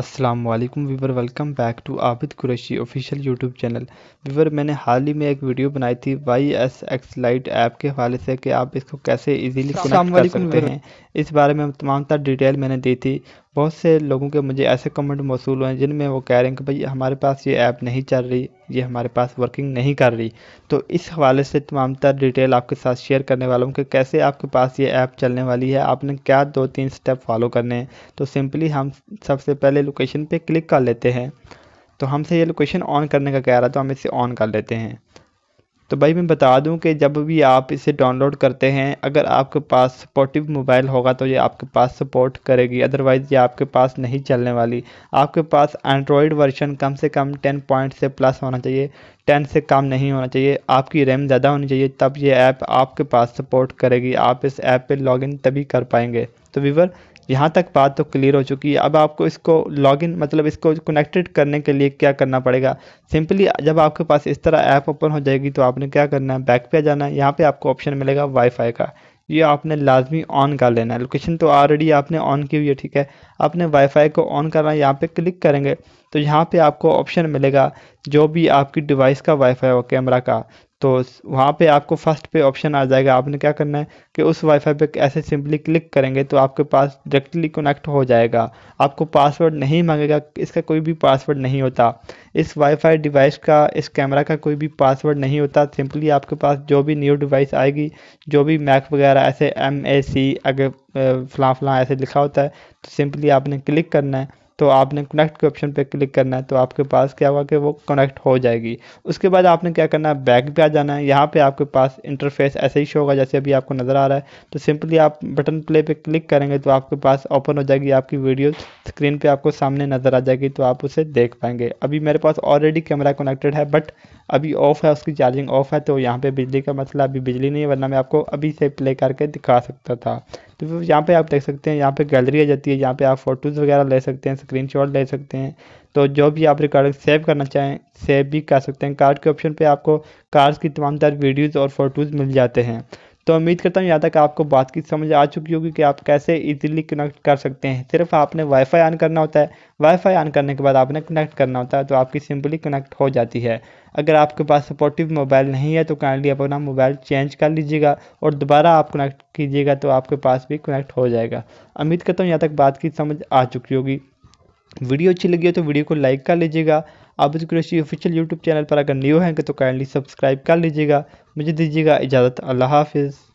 अस्सलाम वालेकुम viewer welcome back to Abid Qureshi official YouTube channel viewer मैंने हाल ही में एक वीडियो बनाई थी Y S X light app के हवाले से कि आप इसको कैसे इजीली कनेक्ट कर सकते हैं इस बारे में तमाम तर डिटेल मैंने दी थी बहुत से लोगों के मुझे ऐसे कमेंट मौसू हुए हैं जिनमें वो कह रहे हैं कि भाई हमारे पास ये ऐप नहीं चल रही ये हमारे पास वर्किंग नहीं कर रही तो इस हवाले से तमाम तर डिटेल आपके साथ शेयर करने वाला हूँ कि कैसे आपके पास ये ऐप चलने वाली है आपने क्या दो तीन स्टेप फॉलो करने हैं तो सिंपली हम सबसे पहले लोकेशन पर क्लिक कर लेते हैं तो हमसे ये लोकेशन ऑन करने का कह रहा है तो हम इसे ऑन कर लेते हैं तो भाई मैं बता दूं कि जब भी आप इसे डाउनलोड करते हैं अगर आपके पास सपोर्टिव मोबाइल होगा तो ये आपके पास सपोर्ट करेगी अदरवाइज़ ये आपके पास नहीं चलने वाली आपके पास एंड्रॉयड वर्जन कम से कम टेन पॉइंट से प्लस होना चाहिए टेन से कम नहीं होना चाहिए आपकी रैम ज़्यादा होनी चाहिए तब ये ऐप आपके पास सपोर्ट करेगी आप इस ऐप पर लॉगिन तभी कर पाएंगे तो वीवर यहाँ तक बात तो क्लियर हो चुकी है अब आपको इसको लॉगिन मतलब इसको कनेक्टेड करने के लिए क्या करना पड़ेगा सिंपली जब आपके पास इस तरह ऐप ओपन हो जाएगी तो आपने क्या करना है बैक पे जाना है यहाँ पे आपको ऑप्शन मिलेगा वाईफाई का ये आपने लाजमी ऑन कर लेना है लोकेशन तो ऑलरेडी आपने ऑन की हुई है ठीक है आपने वाईफाई को ऑन करना है यहाँ पे क्लिक करेंगे तो यहाँ पे आपको ऑप्शन मिलेगा जो भी आपकी डिवाइस का वाईफाई हो कैमरा का तो वहाँ पे आपको फर्स्ट पे ऑप्शन आ जाएगा आपने क्या करना है कि उस वाईफाई पे ऐसे सिंपली क्लिक करेंगे तो आपके पास डायरेक्टली कनेक्ट हो जाएगा आपको पासवर्ड नहीं मांगेगा इसका कोई भी पासवर्ड नहीं होता इस वाईफाई डिवाइस का इस कैमरा का कोई भी पासवर्ड नहीं होता सिंपली आपके पास जो भी न्यू डिवाइस आएगी जो भी मैक वगैरह ऐसे एम ए सी अगर फलाँ फलाँ ऐसे लिखा होता है तो सिंपली आपने क्लिक करना है तो आपने कनेक्ट के ऑप्शन पे क्लिक करना है तो आपके पास क्या होगा कि वो कनेक्ट हो जाएगी उसके बाद आपने क्या करना है बैक पे आ जाना है यहाँ पे आपके पास इंटरफेस ऐसे ही शो होगा जैसे अभी आपको नज़र आ रहा है तो सिंपली आप बटन प्ले पे क्लिक करेंगे तो आपके पास ओपन हो जाएगी आपकी वीडियो स्क्रीन पर आपको सामने नज़र आ जाएगी तो आप उसे देख पाएंगे अभी मेरे पास ऑलरेडी कैमरा कनेक्टेड है बट अभी ऑफ़ है उसकी चार्जिंग ऑफ़ है तो यहाँ पर बिजली का मसला मतलब अभी बिजली नहीं है वरना मैं आपको अभी से प्ले करके दिखा सकता था तो यहाँ पे आप देख सकते हैं यहाँ पे गैलरी आ जाती है यहाँ पे आप फोटोज़ वगैरह ले सकते हैं स्क्रीनशॉट ले सकते हैं तो जो भी आप रिकॉर्डिंग सेव करना चाहें सेव भी कर सकते हैं कार्ड के ऑप्शन पे आपको कार्ड्स की तमाम तरह वीडियोज़ और फोटोज़ मिल जाते हैं तो उम्मीद करता हूँ यहाँ तक आपको बात की समझ आ चुकी होगी कि आप कैसे इजीली कनेक्ट कर सकते हैं सिर्फ आपने वाईफाई ऑन करना होता है वाईफाई ऑन करने के बाद आपने कनेक्ट करना होता है तो आपकी सिंपली कनेक्ट हो जाती है अगर आपके पास सपोर्टिव मोबाइल नहीं है तो काइंडली अपना मोबाइल चेंज कर लीजिएगा और दोबारा आप कनेक्ट कीजिएगा तो आपके पास भी कनेक्ट हो जाएगा उम्मीद करता हूँ यहाँ तक बात की समझ आ चुकी होगी वीडियो अच्छी लगी हो तो वीडियो को लाइक कर लीजिएगा आप इस कुरेशी ऑफिशियल यूट्यूब चैनल पर अगर न्यू हैं तो काइंडली सब्सक्राइब कर लीजिएगा मुझे दीजिएगा इजाज़त अल्लाह हाफिज़